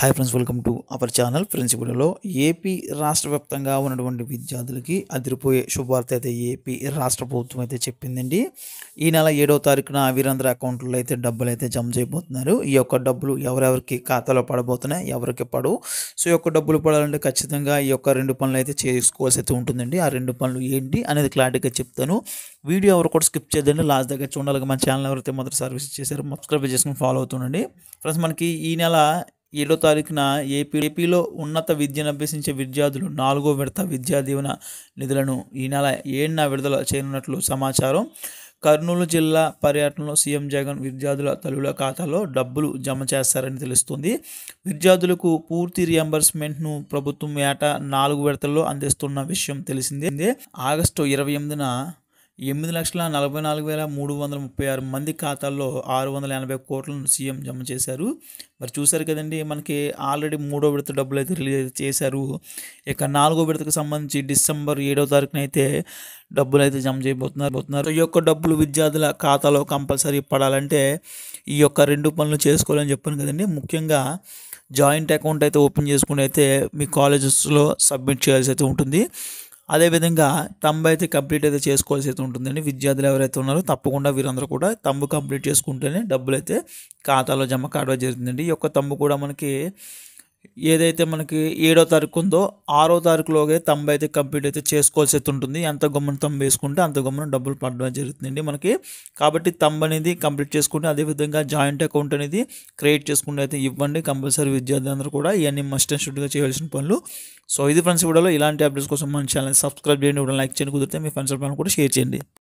hi friends welcome to our channel ప్రిన్సిపల్లో AP రాష్ట్ర వ్యాప్తంగా ఉన్నటువంటి విద్యార్థులకి అదిరిపోయే శుభవార్త అయితే ఏపీ రాష్ట్ర ప్రభుత్వం అయితే చెప్పిందండి ఈ నెల ఏడవ తారీఖున వీరందరి అకౌంట్లో అయితే డబ్బులు అయితే జమ చేయబోతున్నారు ఈ యొక్క డబ్బులు ఎవరెవరికి ఖాతాలో పడబోతున్నాయి ఎవరికి పడవు సో ఈ యొక్క డబ్బులు పడాలంటే ఖచ్చితంగా ఈ యొక్క రెండు పనులు అయితే చేసుకోవాల్సి అయితే ఉంటుందండి ఆ రెండు పనులు ఏంటి అనేది క్లారిటీగా చెప్తాను వీడియో ఎవరు కూడా స్కిప్ చేద్దండి లాస్ట్ దగ్గర చూడాలి మన ఛానల్ ఎవరైతే మొదటి సర్వీస్ చేశారో సబ్స్క్రైబ్ చేసుకుని ఫాలో అవుతుండండి ఫ్రెండ్స్ మనకి ఈ నెల ఏడో తారీఖున ఏపీ ఏపీలో ఉన్నత విద్యను అభ్యసించే విద్యార్థులు నాలుగో విడత విద్యా దీవెన నిధులను ఈ నెల ఏడున విడుదల చేయనున్నట్లు సమాచారం కర్నూలు జిల్లా పర్యటనలో సీఎం జగన్ విద్యార్థుల తల్లుల ఖాతాలో డబ్బులు జమ చేస్తారని తెలుస్తుంది విద్యార్థులకు పూర్తి రియంబర్స్మెంట్ను ప్రభుత్వం ఏటా నాలుగు విడతల్లో అందిస్తున్న విషయం తెలిసిందే ఆగస్టు ఇరవై ఎనిమిదిన ఎనిమిది లక్షల నలభై నాలుగు వేల మూడు వందల ముప్పై ఆరు మంది ఖాతాల్లో ఆరు వందల ఎనభై కోట్లను సీఎం జమ చేశారు మరి చూశారు కదండి మనకి ఆల్రెడీ మూడో విడత డబ్బులు అయితే రిలీజ్ చేశారు ఇక నాలుగో విడతకు సంబంధించి డిసెంబర్ ఏడో తారీఖున అయితే డబ్బులు అయితే జమ చేయబోతున్నారు పోతున్నారు ఈ యొక్క డబ్బులు విద్యార్థుల ఖాతాలో కంపల్సరీ పడాలంటే ఈ యొక్క రెండు పనులు చేసుకోవాలని చెప్పాను కదండి ముఖ్యంగా జాయింట్ అకౌంట్ అయితే ఓపెన్ చేసుకుని అయితే మీ కాలేజెస్లో సబ్మిట్ చేయాల్సి అయితే ఉంటుంది అదేవిధంగా తంబ్ అయితే కంప్లీట్ అయితే చేసుకోవాల్సి అయితే ఉంటుందండి విద్యార్థులు ఎవరైతే ఉన్నారో తప్పకుండా వీరందరూ కూడా తమ్ము కంప్లీట్ చేసుకుంటేనే డబ్బులు అయితే ఖాతాలో జమ కావడం జరుగుతుందండి ఈ యొక్క తమ్ము కూడా మనకి ఏదైతే మనకి ఏడో తారీఖు ఉందో ఆరో తారీఖులోగే తొంభై అయితే కంప్లీట్ అయితే చేసుకోవాల్సి అయితే ఉంటుంది ఎంత గమ్మున తంబు వేసుకుంటే అంత గమ్మున డబ్బులు పడడం జరుగుతుందండి మనకి కాబట్టి తంబు అనేది కంప్లీట్ చేసుకుంటే అదేవిధంగా జాయింట్ అకౌంట్ అనేది క్రియేట్ చేసుకుంటే అయితే ఇవ్వండి కంపల్సరీ విద్యార్థులందరూ కూడా ఇవన్నీ మస్ట్ అండ్ షుడ్గా చేయాల్సిన పనులు సో ఇది ఫ్రెండ్స్ వీడియోలో ఇలాంటి అప్డేట్స్ కోసం మన ఛానల్ సబ్స్క్రైబ్ చేయండి లైక్ చేయండి కుదిరితే మీ ఫ్రెండ్స్ కూడా షేర్ చేయండి